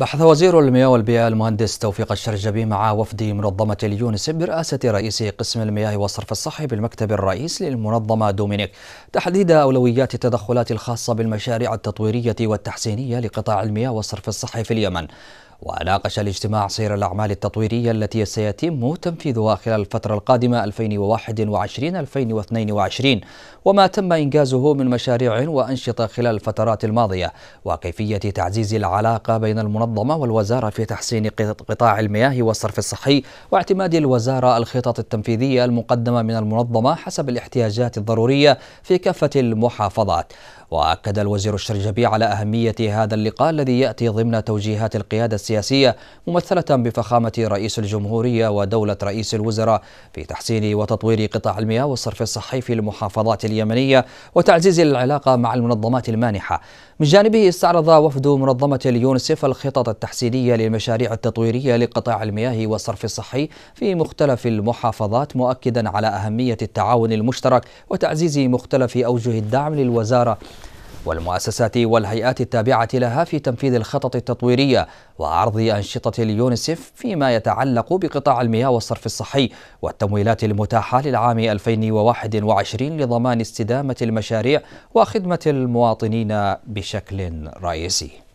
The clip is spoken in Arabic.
بحث وزير المياه والبيئة المهندس توفيق الشرجبي مع وفد منظمة اليونس برئاسة رئيس قسم المياه والصرف الصحي بالمكتب الرئيس للمنظمة دومينيك تحديد أولويات التدخلات الخاصة بالمشاريع التطويرية والتحسينية لقطاع المياه والصرف الصحي في اليمن وناقش الاجتماع سير الأعمال التطويرية التي سيتم تنفيذها خلال الفترة القادمة 2021-2022 وما تم إنجازه من مشاريع وأنشطة خلال الفترات الماضية وكيفية تعزيز العلاقة بين المنظمة والوزارة في تحسين قطاع المياه والصرف الصحي واعتماد الوزارة الخطط التنفيذية المقدمة من المنظمة حسب الاحتياجات الضرورية في كافة المحافظات وأكد الوزير الشرجبي على أهمية هذا اللقاء الذي يأتي ضمن توجيهات القيادة السياسية السياسية ممثلة بفخامة رئيس الجمهورية ودولة رئيس الوزراء في تحسين وتطوير قطاع المياه والصرف الصحي في المحافظات اليمنية وتعزيز العلاقة مع المنظمات المانحة من جانبه استعرض وفد منظمة اليونسيف الخطط التحسينية للمشاريع التطويرية لقطاع المياه والصرف الصحي في مختلف المحافظات مؤكدا على أهمية التعاون المشترك وتعزيز مختلف أوجه الدعم للوزارة والمؤسسات والهيئات التابعة لها في تنفيذ الخطط التطويرية وعرض أنشطة اليونسيف فيما يتعلق بقطاع المياه والصرف الصحي والتمويلات المتاحة للعام 2021 لضمان استدامة المشاريع وخدمة المواطنين بشكل رئيسي